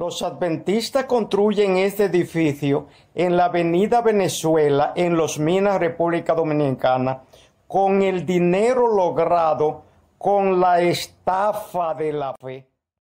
Los adventistas construyen este edificio en la Avenida Venezuela, en Los Minas, República Dominicana, con el dinero logrado con la estafa de la fe.